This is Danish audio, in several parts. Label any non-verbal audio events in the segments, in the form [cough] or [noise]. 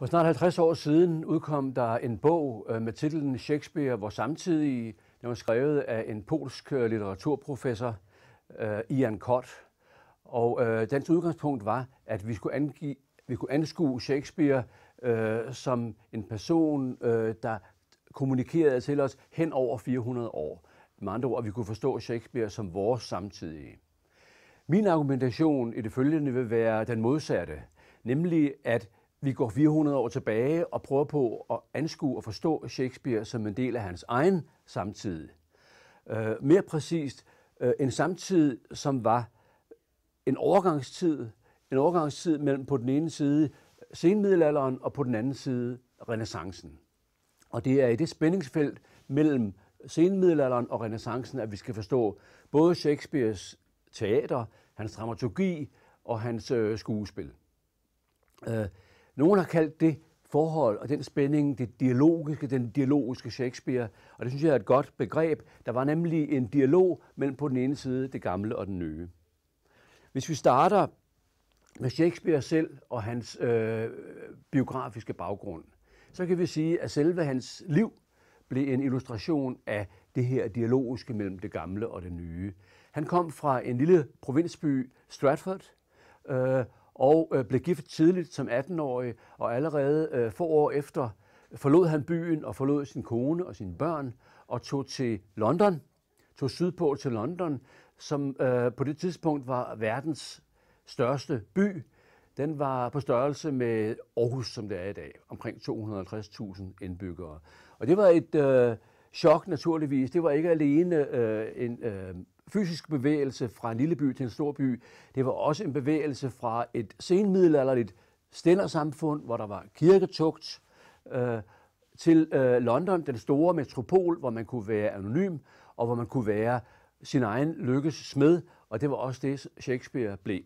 For snart 50 år siden udkom der en bog øh, med titlen Shakespeare, hvor samtidig den var skrevet af en polsk øh, litteraturprofessor, øh, Ian Kott. Og øh, dens udgangspunkt var, at vi skulle, angive, vi kunne anskue Shakespeare øh, som en person, øh, der kommunikerede til os hen over 400 år. Med andre ord, vi kunne forstå Shakespeare som vores samtidige. Min argumentation i det følgende vil være den modsatte, nemlig at vi går 400 år tilbage og prøver på at anskue og forstå Shakespeare som en del af hans egen samtid. Uh, mere præcist, uh, en samtid, som var en overgangstid, en overgangstid mellem på den ene side senmiddelalderen og på den anden side renaissancen. Og det er i det spændingsfelt mellem senmiddelalderen og renaissancen, at vi skal forstå både Shakespeares teater, hans dramaturgi og hans øh, skuespil. Øh, nogle har kaldt det forhold og den spænding, det dialogiske, den dialogiske Shakespeare. Og det synes jeg er et godt begreb. Der var nemlig en dialog mellem på den ene side det gamle og den nye. Hvis vi starter med Shakespeare selv og hans øh, biografiske baggrund, så kan vi sige, at selve hans liv blev en illustration af det her dialogiske mellem det gamle og det nye. Han kom fra en lille provinsby, Stratford, øh, og øh, blev gift tidligt som 18-årig, og allerede øh, få år efter forlod han byen og forlod sin kone og sine børn og tog til London, tog sydpå til London, som øh, på det tidspunkt var verdens største by. Den var på størrelse med Aarhus, som det er i dag, omkring 250.000 indbyggere. Og det var et øh, chok naturligvis. Det var ikke alene øh, en øh, fysisk bevægelse fra en lille by til en stor by. Det var også en bevægelse fra et senmiddelalderligt stændersamfund, hvor der var kirketugt, øh, til øh, London, den store metropol, hvor man kunne være anonym, og hvor man kunne være sin egen lykkes smed, og det var også det, Shakespeare blev.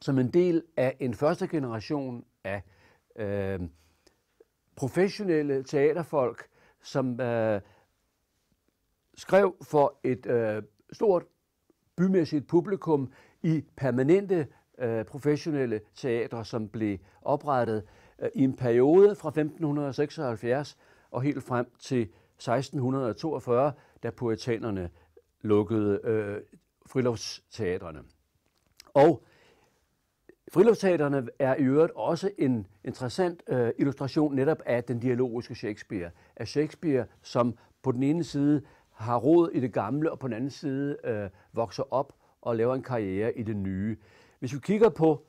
Som en del af en første generation af øh, professionelle teaterfolk, som øh, skrev for et øh, stort bymæssigt publikum i permanente øh, professionelle teatre, som blev oprettet øh, i en periode fra 1576 og helt frem til 1642, da poetanerne lukkede øh, friluftsteaterne. Og friluftsteaterne er i øvrigt også en interessant øh, illustration netop af den dialogiske Shakespeare. Af Shakespeare, som på den ene side har rod i det gamle, og på den anden side øh, vokser op og laver en karriere i det nye. Hvis vi kigger på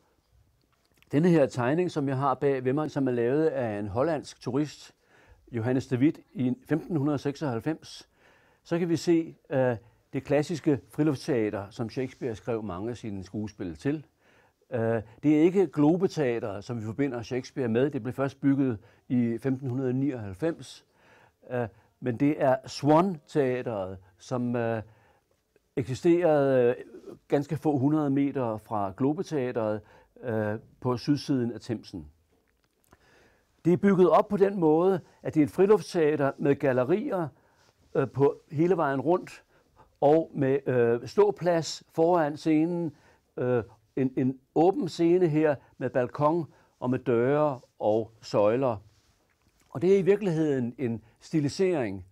denne her tegning, som jeg har bag ved mig, som er lavet af en hollandsk turist, Johannes de Witt, i 1596, så kan vi se øh, det klassiske friluftsteater, som Shakespeare skrev mange af sine skuespil til. Øh, det er ikke Globeteateret, som vi forbinder Shakespeare med. Det blev først bygget i 1599. Øh, men det er Swan-teateret, som øh, eksisterede øh, ganske få hundrede meter fra Globeteateret øh, på sydsiden af Thamesen. Det er bygget op på den måde, at det er et friluftsteater med gallerier øh, på hele vejen rundt, og med øh, ståplads foran scenen, øh, en, en åben scene her med balkon og med døre og søjler. Og det er i virkeligheden en stilisering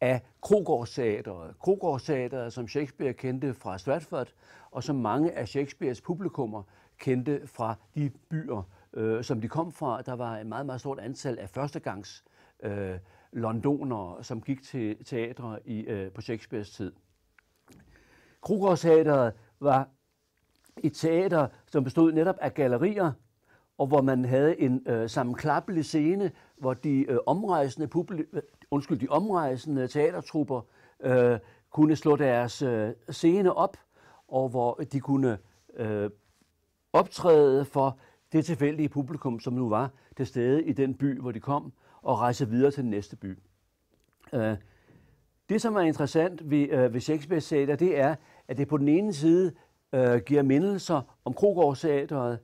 af Krogårdsteateret. Krogårdsteateret, som Shakespeare kendte fra Stratford, og som mange af Shakespeares publikummer kendte fra de byer, øh, som de kom fra. Der var et meget, meget stort antal af førstegangs øh, londonere, som gik til teatre i, øh, på Shakespeares tid. Krogårdsteateret var et teater, som bestod netop af gallerier, og hvor man havde en øh, sammenklappelig scene, hvor de øh, omrejsende, publi- øh, undskyld, de omrejsende teatertrupper øh, kunne slå deres øh, scene op, og hvor de kunne øh, optræde for det tilfældige publikum, som nu var til stede i den by, hvor de kom, og rejse videre til den næste by. Øh, det, som er interessant ved, øh, ved Shakespeare's teater, det er, at det på den ene side øh, giver mindelser om Krogårdsteateret,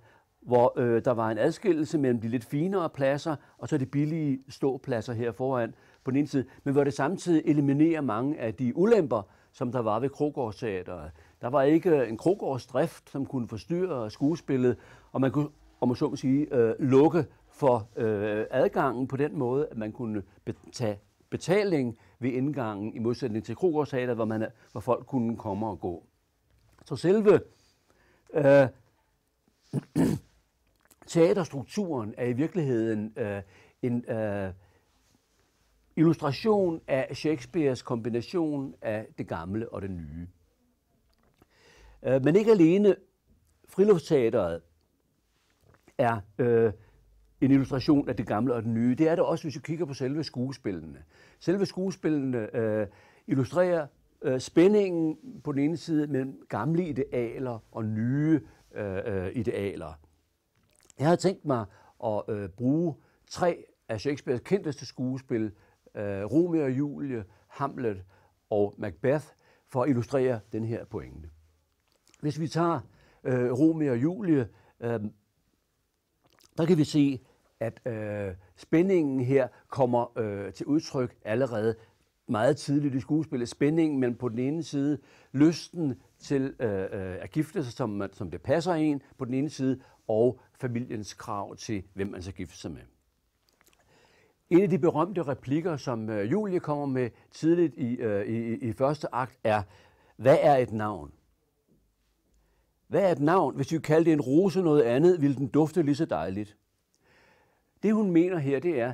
hvor øh, der var en adskillelse mellem de lidt finere pladser og så de billige ståpladser her foran på den ene side, men hvor det samtidig eliminerer mange af de ulemper, som der var ved Krogårdsteateret. Der var ikke en Krogårdsdrift, som kunne forstyrre skuespillet, og man kunne, om man så må sige, øh, lukke for øh, adgangen på den måde, at man kunne tage betaling ved indgangen, i modsætning til Krogårdsteateret, hvor, man, hvor folk kunne komme og gå. Så selve øh, teaterstrukturen er i virkeligheden øh, en øh, illustration af Shakespeares kombination af det gamle og det nye. Øh, men ikke alene friluftsteateret er øh, en illustration af det gamle og det nye. Det er det også, hvis vi kigger på selve skuespillene. Selve skuespillene øh, illustrerer øh, spændingen på den ene side mellem gamle idealer og nye øh, øh, idealer. Jeg har tænkt mig at øh, bruge tre af Shakespeares kendteste skuespil, øh, Romeo og Julie, Hamlet og Macbeth, for at illustrere den her pointe. Hvis vi tager øh, Romeo og Julie, øh, der kan vi se, at øh, spændingen her kommer øh, til udtryk allerede meget tidligt i skuespillet. Spændingen mellem på den ene side lysten til øh, øh at gifte sig, som, som det passer en, på den ene side, og familiens krav til, hvem man skal gifte sig med. En af de berømte replikker, som øh, Julie kommer med tidligt øh, i, i, i første akt, er, hvad er et navn? Hvad er et navn? Hvis vi kaldte en rose noget andet, ville den dufte lige så dejligt. Det hun mener her, det er,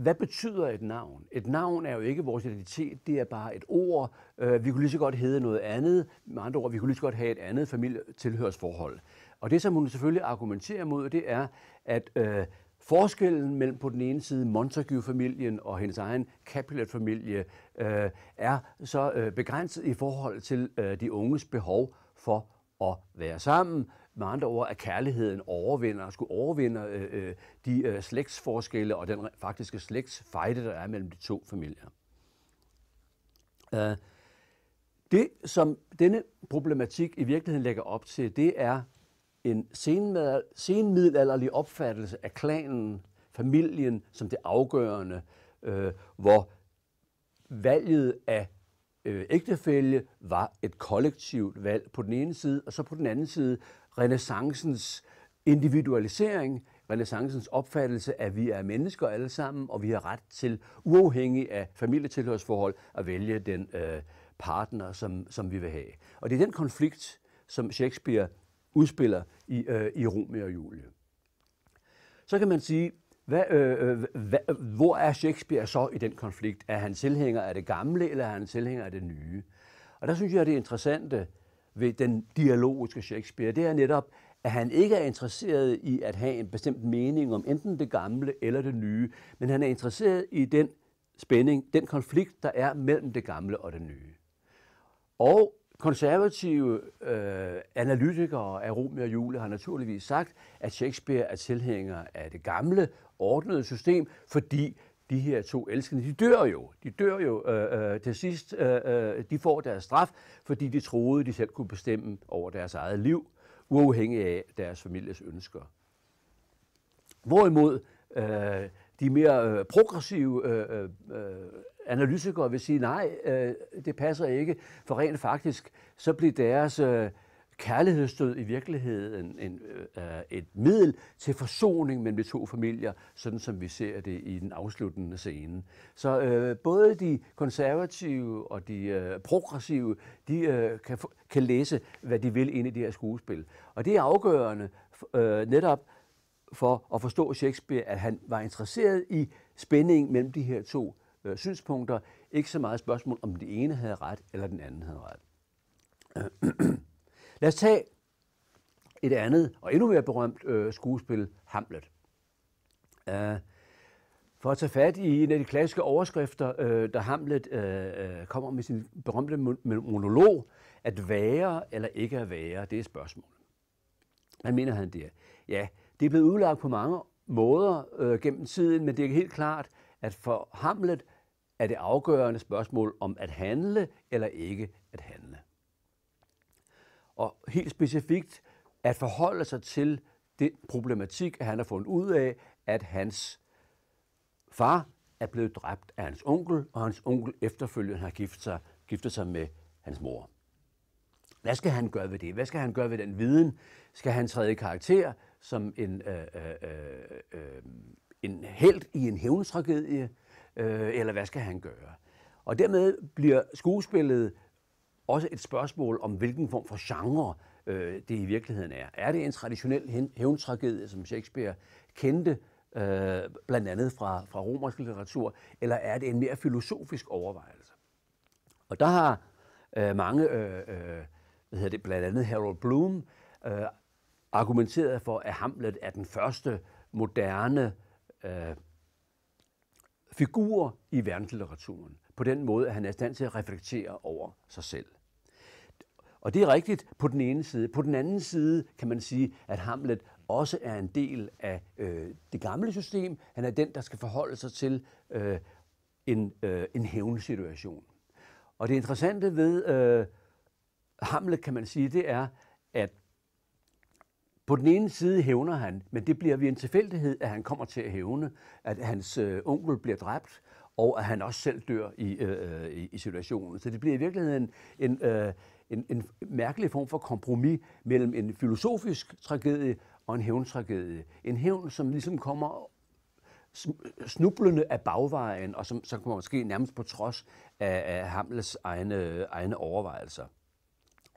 hvad betyder et navn? Et navn er jo ikke vores identitet, det er bare et ord. Øh, vi kunne lige så godt hedde noget andet. Med andre ord, vi kunne lige så godt have et andet familietilhørsforhold. Og det, som hun selvfølgelig argumenterer mod, det er, at øh, forskellen mellem på den ene side Montague-familien og hendes egen Capulet-familie øh, er så øh, begrænset i forhold til øh, de unges behov for at være sammen. Med andre ord, at kærligheden overvinder, skulle overvinde øh, øh, de øh, slægtsforskelle og den faktiske slægtsfejde, der er mellem de to familier. Uh, det, som denne problematik i virkeligheden lægger op til, det er en senmiddelalderlig opfattelse af klanen, familien, som det afgørende, øh, hvor valget af øh, ægtefælde var et kollektivt valg på den ene side, og så på den anden side renaissancens individualisering, renaissancens opfattelse, at vi er mennesker alle sammen, og vi har ret til, uafhængig af familietilhørsforhold, at vælge den øh, partner, som, som vi vil have. Og det er den konflikt, som Shakespeare udspiller i, øh, i Romeo og Julie. Så kan man sige, hvad, øh, øh hvad, hvor er Shakespeare så i den konflikt? Er han tilhænger af det gamle, eller er han tilhænger af det nye? Og der synes jeg, at det interessante ved den dialogiske Shakespeare, det er netop, at han ikke er interesseret i at have en bestemt mening om enten det gamle eller det nye, men han er interesseret i den spænding, den konflikt, der er mellem det gamle og det nye. Og konservative øh, analytikere af Romeo og Julie har naturligvis sagt, at Shakespeare er tilhænger af det gamle ordnede system, fordi de her to elskende, de dør jo. De dør jo øh, øh, til sidst. Øh, øh, de får deres straf, fordi de troede, de selv kunne bestemme over deres eget liv, uafhængig af deres families ønsker. Hvorimod øh, de mere øh, progressive øh, øh, analytikere vil sige, nej, øh, det passer ikke, for rent faktisk, så bliver deres... Øh, kærlighedsstød i virkeligheden en, øh, øh, et middel til forsoning mellem de to familier, sådan som vi ser det i den afsluttende scene. Så øh, både de konservative og de øh, progressive, de øh, kan, kan læse, hvad de vil ind i det her skuespil. Og det er afgørende øh, netop for at forstå Shakespeare, at han var interesseret i spændingen mellem de her to øh, synspunkter. Ikke så meget spørgsmål, om den ene havde ret eller den anden havde ret. [clears throat] Lad os tage et andet og endnu mere berømt øh, skuespil, Hamlet. Uh, for at tage fat i en af de klassiske overskrifter, øh, der Hamlet øh, øh, kommer med sin berømte monolog, at være eller ikke at være, det er spørgsmålet. Hvad mener han der? Ja, det er blevet udlagt på mange måder øh, gennem tiden, men det er helt klart, at for Hamlet er det afgørende spørgsmål om at handle eller ikke at handle og helt specifikt at forholde sig til den problematik, at han har fundet ud af, at hans far er blevet dræbt af hans onkel, og hans onkel efterfølgende har giftet sig, giftet sig med hans mor. Hvad skal han gøre ved det? Hvad skal han gøre ved den viden? Skal han træde i karakter som en, øh, øh, øh, øh en held i en hævnstragedie? Øh, eller hvad skal han gøre? Og dermed bliver skuespillet også et spørgsmål om, hvilken form for genre øh, det i virkeligheden er. Er det en traditionel hævntragedie, som Shakespeare kendte, øh, blandt andet fra, fra romersk litteratur, eller er det en mere filosofisk overvejelse? Og der har øh, mange, øh, øh, hvad hedder det, blandt andet Harold Bloom, øh, argumenteret for, at Hamlet er den første moderne øh, figur i verdenslitteraturen. På den måde, at han er i stand til at reflektere over sig selv. Og det er rigtigt på den ene side. På den anden side kan man sige, at Hamlet også er en del af øh, det gamle system. Han er den, der skal forholde sig til øh, en, øh, en hævnsituation. Og det interessante ved øh, Hamlet, kan man sige, det er, at på den ene side hævner han, men det bliver ved en tilfældighed, at han kommer til at hævne, at hans øh, onkel bliver dræbt, og at han også selv dør i, øh, øh i, i situationen. Så det bliver i virkeligheden en, en øh, en, en mærkelig form for kompromis mellem en filosofisk tragedie og en hævntragedie. En hævn, som ligesom kommer snublende af bagvejen, og som så kommer måske nærmest på trods af, af Hamlets egne, egne overvejelser.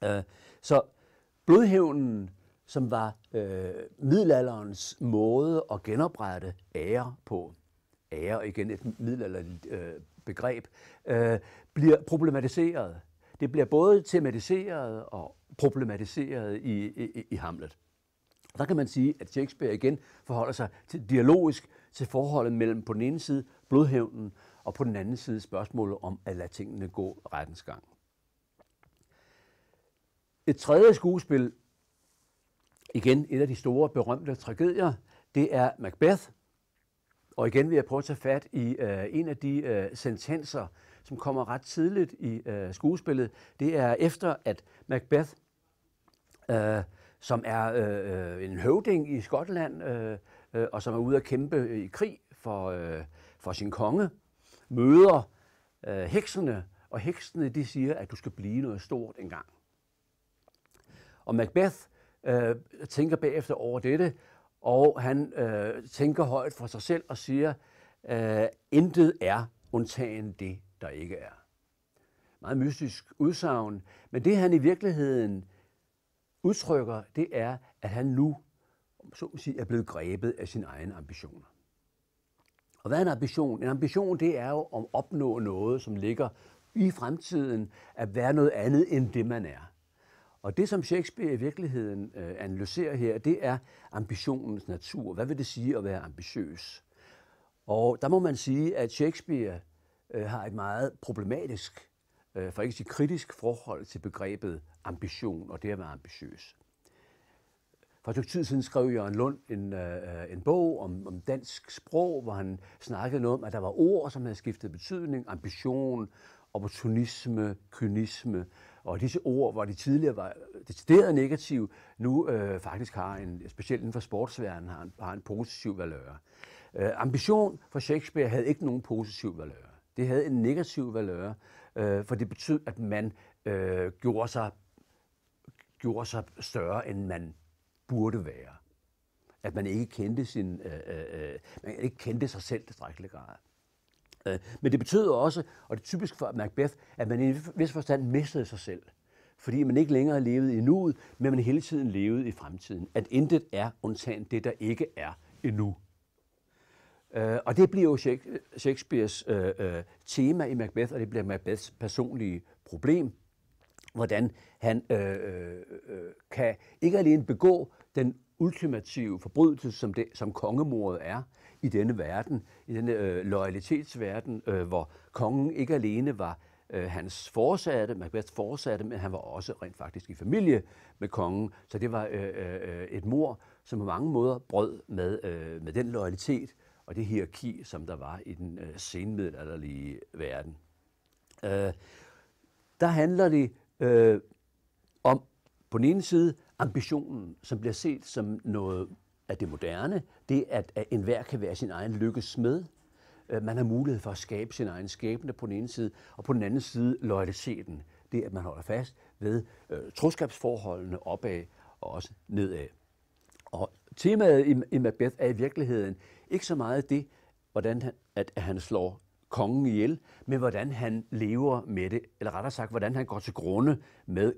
Øh, så blodhævnen, som var øh, middelalderens måde at genoprette ære på, ære igen et middelalderligt øh, begreb, øh, bliver problematiseret det bliver både tematiseret og problematiseret i, i, i Hamlet. Og der kan man sige, at Shakespeare igen forholder sig til, dialogisk til forholdet mellem på den ene side blodhævnen, og på den anden side spørgsmålet om at lade tingene gå rettens gang. Et tredje skuespil, igen et af de store berømte tragedier, det er Macbeth, og igen vil jeg prøve at tage fat i øh, en af de øh, sentenser, som kommer ret tidligt i øh, skuespillet. Det er efter, at Macbeth, øh, som er øh, en høvding i Skotland, øh, øh, og som er ude at kæmpe i krig for, øh, for sin konge, møder øh, heksene, og heksene de siger, at du skal blive noget stort engang. Og Macbeth øh, tænker bagefter over dette, og han øh, tænker højt for sig selv og siger, øh, intet er undtagen det, der ikke er. Meget mystisk udsagn, men det han i virkeligheden udtrykker, det er, at han nu så at sige, er blevet grebet af sine egne ambitioner. Og hvad er en ambition? En ambition, det er jo at opnå noget, som ligger i fremtiden, at være noget andet end det, man er. Og det, som Shakespeare i virkeligheden øh, analyserer her, det er ambitionens natur. Hvad vil det sige at være ambitiøs? Og der må man sige, at Shakespeare øh, har et meget problematisk, øh, for ikke sige kritisk forhold til begrebet ambition og det at være ambitiøs. For et tid siden skrev Jørgen Lund en, øh, en bog om, om dansk sprog, hvor han snakkede noget om, at der var ord, som havde skiftet betydning. Ambition, opportunisme, kynisme og disse ord, hvor de tidligere var decideret negative, nu øh, faktisk har en, specielt inden for sportsverdenen, har en, har en positiv valør. Øh, ambition for Shakespeare havde ikke nogen positiv valør. Det havde en negativ valør, øh, for det betød, at man øh, gjorde, sig, gjorde sig større, end man burde være. At man ikke kendte, sin, øh, øh, øh man ikke kendte sig selv til grad. Øh, men det betød også, og det er typisk for Macbeth, at man i en vis forstand mistede sig selv. Fordi man ikke længere levede i nuet, men man hele tiden levede i fremtiden. At intet er undtagen det, der ikke er endnu. Øh, og det bliver jo Shakespeares øh, tema i Macbeth, og det bliver Macbeths personlige problem, hvordan han kan ikke alene begå den ultimative forbrydelse, som, det, som kongemordet er, i denne verden, i denne øh, loyalitetsverden, øh, hvor kongen ikke alene var øh, hans forsatte, Macbeths forsatte, men han var også rent faktisk i familie med kongen. Så det var øh, øh, øh et mor, som på mange måder brød med, øh, med den loyalitet og det hierarki, som der var i den øh, senmiddelalderlige verden. Øh, der handler det øh, om på den ene side ambitionen, som bliver set som noget af det moderne, det at, at enhver kan være sin egen lykkes med. Øh, man har mulighed for at skabe sin egen skæbne på den ene side, og på den anden side lojaliteten. Det, at man holder fast ved øh, troskabsforholdene opad og også nedad. Og temaet i, i Macbeth er i virkeligheden ikke så meget det, hvordan han, at, at han slår kongen ihjel, men hvordan han lever med det, eller rettere sagt, hvordan han går til grunde med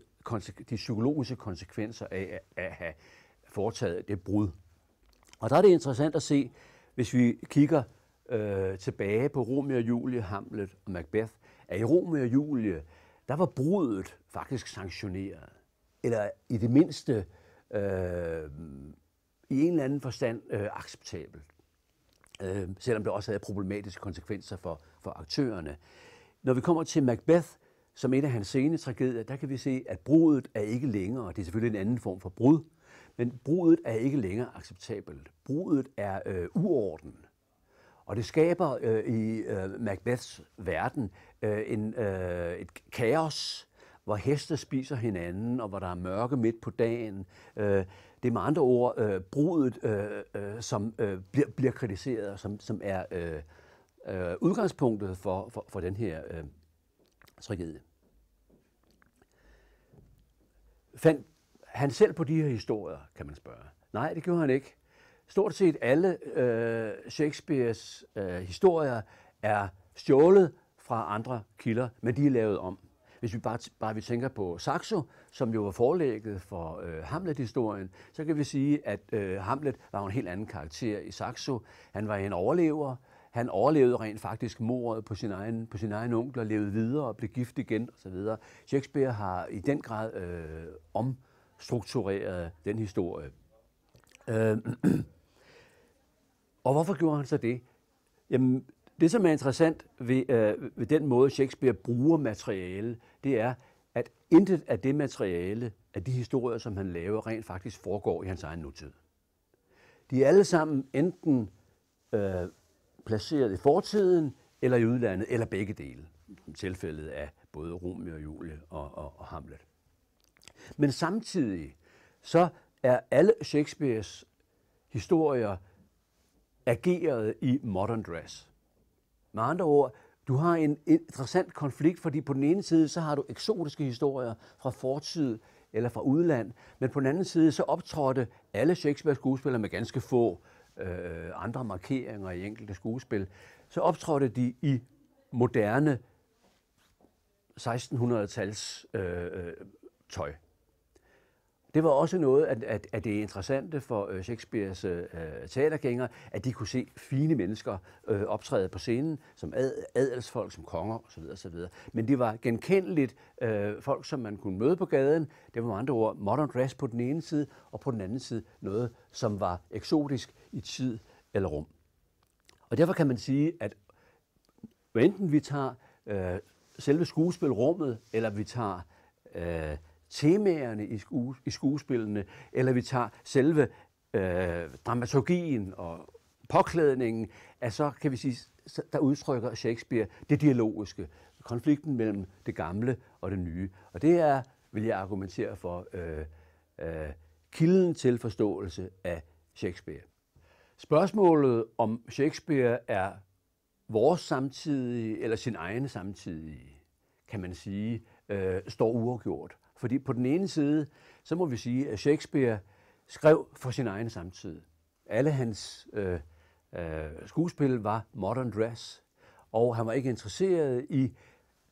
de psykologiske konsekvenser af at have foretaget det brud. Og der er det interessant at se, hvis vi kigger øh, tilbage på Romeo og Julie, Hamlet og Macbeth, at i Romeo og Julie, der var brudet faktisk sanktioneret. Eller i det mindste øh, i en eller anden forstand øh, acceptabelt. Øh, selvom det også havde problematiske konsekvenser for, for aktørerne. Når vi kommer til Macbeth, som en af hans sene tragedier, der kan vi se, at brudet er ikke længere. Det er selvfølgelig en anden form for brud, men brudet er ikke længere acceptabelt. Brudet er øh, uorden. Og det skaber øh, i øh, Macbeths verden øh, en, øh, et kaos, hvor heste spiser hinanden, og hvor der er mørke midt på dagen. Øh, det er med andre ord øh, brudet, øh, øh, som øh, bliver, bliver kritiseret, og som, som er øh, øh, udgangspunktet for, for, for den her øh, tragedie. Fandt han selv på de her historier, kan man spørge? Nej, det gjorde han ikke. Stort set alle øh, Shakespeares øh, historier er stjålet fra andre kilder, men de er lavet om. Hvis vi bare, bare vi tænker på Saxo, som jo var forlægget for øh, Hamlet-historien, så kan vi sige, at øh, Hamlet var en helt anden karakter i Saxo. Han var en overlever. Han overlevede rent faktisk mordet på sin egen, på sin egen onkel og levede videre og blev gift igen osv. Shakespeare har i den grad øh, om strukturerede den historie. Øh, [clears throat] og hvorfor gjorde han så det? Jamen, det, som er interessant ved, øh, ved den måde, Shakespeare bruger materiale, det er, at intet af det materiale, af de historier, som han laver, rent faktisk foregår i hans egen nutid. De er alle sammen enten øh, placeret i fortiden, eller i udlandet, eller begge dele. I tilfældet af både Romeo og Julie og, og, og Hamlet. Men samtidig så er alle Shakespeares historier ageret i modern dress. Med andre ord, du har en interessant konflikt, fordi på den ene side, så har du eksotiske historier fra fortid eller fra udland, men på den anden side, så optrådte alle Shakespeares skuespillere med ganske få øh, andre markeringer i enkelte skuespil, så optrådte de i moderne 1600-tals øh, tøj. Det var også noget at, at, at det interessante for øh, Shakespeare's øh, teatergængere, at de kunne se fine mennesker øh, optræde på scenen, som ad, adelsfolk, som konger osv. osv. Men det var genkendeligt øh, folk, som man kunne møde på gaden. Det var med andre ord modern dress på den ene side, og på den anden side noget, som var eksotisk i tid eller rum. Og derfor kan man sige, at enten vi tager øh, selve skuespilrummet, eller vi tager øh, temaerne i, skues, i skuespillene, eller vi tager selve øh, dramaturgien og påklædningen, at så kan vi sige, der udtrykker Shakespeare det dialogiske, konflikten mellem det gamle og det nye. Og det er, vil jeg argumentere for, øh, øh, kilden til forståelse af Shakespeare. Spørgsmålet om Shakespeare er vores samtidige eller sin egen samtidige, kan man sige, øh, står uafgjort. Fordi på den ene side, så må vi sige, at Shakespeare skrev for sin egen samtid. Alle hans øh, øh, skuespil var modern dress, og han var ikke interesseret i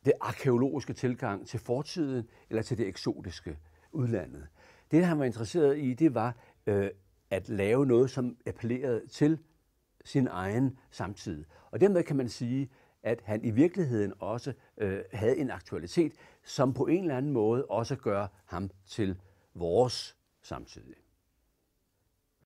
det arkeologiske tilgang til fortiden eller til det eksotiske udlandet. Det, han var interesseret i, det var øh, at lave noget, som appellerede til sin egen samtid. Og dermed kan man sige, at han i virkeligheden også øh, havde en aktualitet, som på en eller anden måde også gør ham til vores samtidig.